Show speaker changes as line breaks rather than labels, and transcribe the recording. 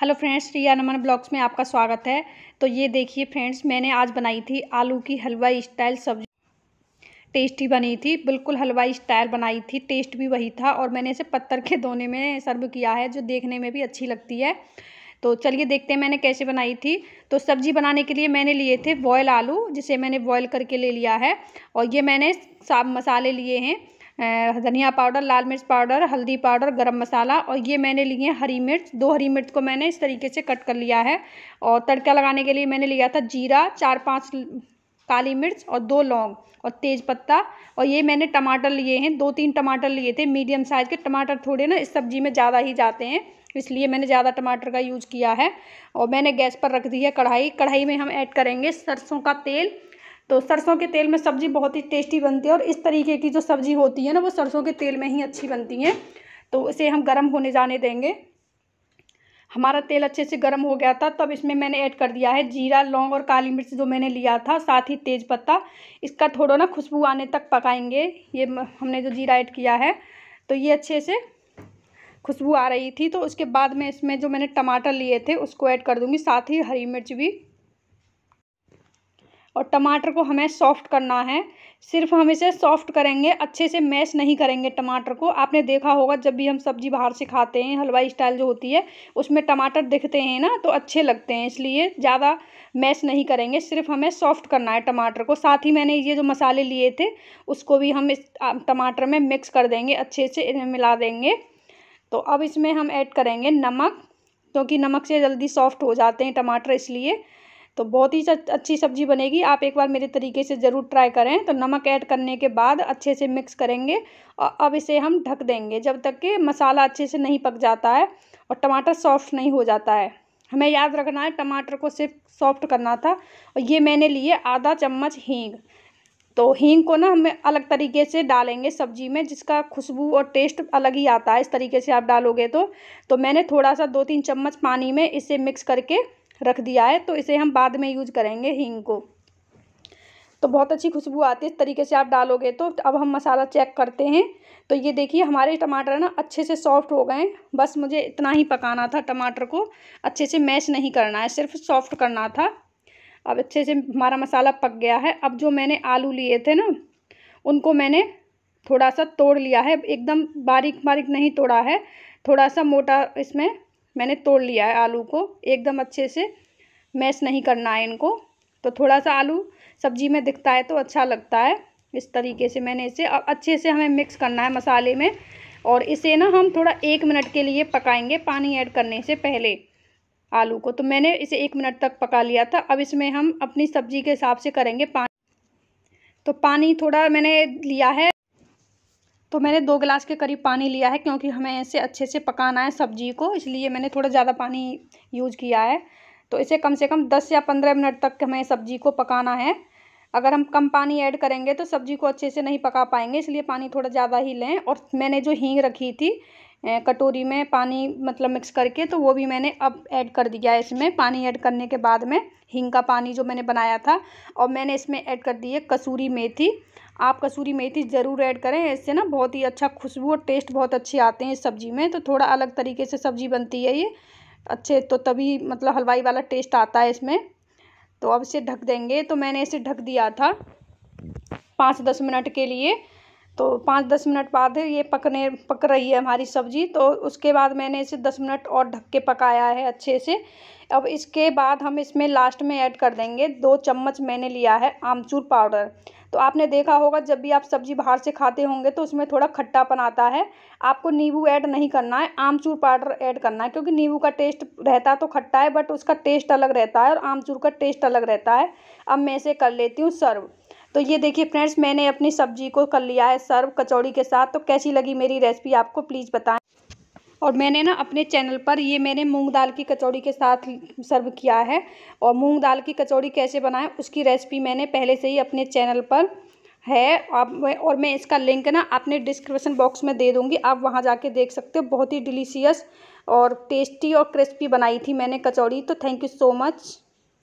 hello friends Riya Naman blogs में आपका स्वागत है तो ये देखिए फ्रेंड्स मैंने आज बनाई थी आलू की हलवा स्टाइल सब्जी टेस्टी बनी थी बिल्कुल हलवा स्टाइल बनाई थी टेस्ट भी वही था और मैंने इसे पत्थर के धोने में सर्व किया है जो देखने में भी अच्छी लगती है तो चलिए देखते हैं मैंने कैसे बनाई थी तो सब्ज़ी बनाने के लिए मैंने लिए थे बॉयल आलू जिसे मैंने बॉयल करके ले लिया है और ये मैंने साब मसाले लिए हैं धनिया पाउडर लाल मिर्च पाउडर हल्दी पाउडर गरम मसाला और ये मैंने लिए हैं हरी मिर्च दो हरी मिर्च को मैंने इस तरीके से कट कर लिया है और तड़का लगाने के लिए मैंने लिया था जीरा चार पाँच काली मिर्च और दो लौंग और तेज पत्ता और ये मैंने टमाटर लिए हैं दो तीन टमाटर लिए थे मीडियम साइज़ के टमाटर थोड़े ना इस सब्ज़ी में ज़्यादा ही जाते हैं इसलिए मैंने ज़्यादा टमाटर का यूज़ किया है और मैंने गैस पर रख दी है कढ़ाई कढ़ाई में हम ऐड करेंगे सरसों का तेल तो सरसों के तेल में सब्ज़ी बहुत ही टेस्टी बनती है और इस तरीके की जो सब्ज़ी होती है ना वो सरसों के तेल में ही अच्छी बनती है तो इसे हम गर्म होने जाने देंगे हमारा तेल अच्छे से गर्म हो गया था तब इसमें मैंने ऐड कर दिया है जीरा लौंग और काली मिर्च जो मैंने लिया था साथ ही तेज़ पत्ता इसका थोड़ा ना खुशबू आने तक पकाएंगे ये हमने जो जीरा ऐड किया है तो ये अच्छे से खुशबू आ रही थी तो उसके बाद में इसमें जो मैंने टमाटर लिए थे उसको ऐड कर दूँगी साथ ही हरी मिर्च भी और टमाटर को हमें सॉफ्ट करना है सिर्फ हम इसे सॉफ्ट करेंगे अच्छे से मैश नहीं करेंगे टमाटर को आपने देखा होगा जब भी हम सब्ज़ी बाहर से खाते हैं हलवाई स्टाइल जो होती है उसमें टमाटर दिखते हैं ना तो अच्छे लगते हैं इसलिए ज़्यादा मैश नहीं करेंगे सिर्फ हमें सॉफ्ट करना है टमाटर को साथ ही मैंने ये जो मसाले लिए थे उसको भी हम इस टमाटर में मिक्स कर देंगे अच्छे से इन्हें मिला देंगे तो अब इसमें हम ऐड करेंगे नमक क्योंकि नमक से जल्दी सॉफ्ट हो जाते हैं टमाटर इसलिए तो बहुत ही अच्छी सब्ज़ी बनेगी आप एक बार मेरे तरीके से ज़रूर ट्राई करें तो नमक ऐड करने के बाद अच्छे से मिक्स करेंगे और अब इसे हम ढक देंगे जब तक कि मसाला अच्छे से नहीं पक जाता है और टमाटर सॉफ्ट नहीं हो जाता है हमें याद रखना है टमाटर को सिर्फ सॉफ्ट करना था और ये मैंने लिए आधा चम्मच हींग तो हींग को ना हमें अलग तरीके से डालेंगे सब्जी में जिसका खुशबू और टेस्ट अलग ही आता है इस तरीके से आप डालोगे तो तो मैंने थोड़ा सा दो तीन चम्मच पानी में इसे मिक्स करके रख दिया है तो इसे हम बाद में यूज करेंगे हींग को तो बहुत अच्छी खुशबू आती है इस तरीके से आप डालोगे तो अब हम मसाला चेक करते हैं तो ये देखिए हमारे टमाटर ना अच्छे से सॉफ्ट हो गए बस मुझे इतना ही पकाना था टमाटर को अच्छे से मैश नहीं करना है सिर्फ सॉफ्ट करना था अब अच्छे से हमारा मसाला पक गया है अब जो मैंने आलू लिए थे ना उनको मैंने थोड़ा सा तोड़ लिया है एकदम बारीक बारीक नहीं तोड़ा है थोड़ा सा मोटा इसमें मैंने तोड़ लिया है आलू को एकदम अच्छे से मैश नहीं करना है इनको तो थोड़ा सा आलू सब्जी में दिखता है तो अच्छा लगता है इस तरीके से मैंने इसे अब अच्छे से हमें मिक्स करना है मसाले में और इसे ना हम थोड़ा एक मिनट के लिए पकाएंगे पानी ऐड करने से पहले आलू को तो मैंने इसे एक मिनट तक पका लिया था अब इसमें हम अपनी सब्ज़ी के हिसाब से करेंगे पानी तो पानी थोड़ा मैंने लिया है तो मैंने दो गिलास के करीब पानी लिया है क्योंकि हमें इसे अच्छे से पकाना है सब्जी को इसलिए मैंने थोड़ा ज़्यादा पानी यूज़ किया है तो इसे कम से कम दस या पंद्रह मिनट तक हमें सब्जी को पकाना है अगर हम कम पानी ऐड करेंगे तो सब्जी को अच्छे से नहीं पका पाएंगे इसलिए पानी थोड़ा ज़्यादा ही लें और मैंने जो हींग रखी थी कटोरी में पानी मतलब मिक्स करके तो वो भी मैंने अब ऐड कर दिया है इसमें पानी ऐड करने के बाद में हींग का पानी जो मैंने बनाया था और मैंने इसमें ऐड कर दी है कसूरी मेथी आप कसूरी मेथी ज़रूर ऐड करें इससे ना बहुत ही अच्छा खुशबू और टेस्ट बहुत अच्छे आते हैं इस सब्ज़ी में तो थोड़ा अलग तरीके से सब्ज़ी बनती है ये अच्छे तो तभी मतलब हलवाई वाला टेस्ट आता है इसमें तो अब इसे ढक देंगे तो मैंने इसे ढक दिया था पाँच दस मिनट के लिए तो पाँच दस मिनट बाद ये पकने पक रही है हमारी सब्ज़ी तो उसके बाद मैंने इसे दस मिनट और ढक के पकाया है अच्छे से अब इसके बाद हम इसमें लास्ट में ऐड कर देंगे दो चम्मच मैंने लिया है आमचूर पाउडर तो आपने देखा होगा जब भी आप सब्ज़ी बाहर से खाते होंगे तो उसमें थोड़ा खट्टापन आता है आपको नींबू ऐड नहीं करना है आमचूर पाउडर ऐड करना है क्योंकि नींबू का टेस्ट रहता तो खट्टा है बट उसका टेस्ट अलग रहता है और आमचूर का टेस्ट अलग रहता है अब मैं इसे कर लेती हूँ सर्व तो ये देखिए फ्रेंड्स मैंने अपनी सब्जी को कर लिया है सर्व कचौड़ी के साथ तो कैसी लगी मेरी रेसिपी आपको प्लीज़ बताएं और मैंने ना अपने चैनल पर ये मैंने मूंग दाल की कचौड़ी के साथ सर्व किया है और मूंग दाल की कचौड़ी कैसे बनाएं उसकी रेसिपी मैंने पहले से ही अपने चैनल पर है आप और मैं इसका लिंक ना अपने डिस्क्रिप्शन बॉक्स में दे दूँगी आप वहाँ जाके देख सकते हो बहुत ही डिलीशियस और टेस्टी और क्रिस्पी बनाई थी मैंने कचौड़ी तो थैंक यू सो मच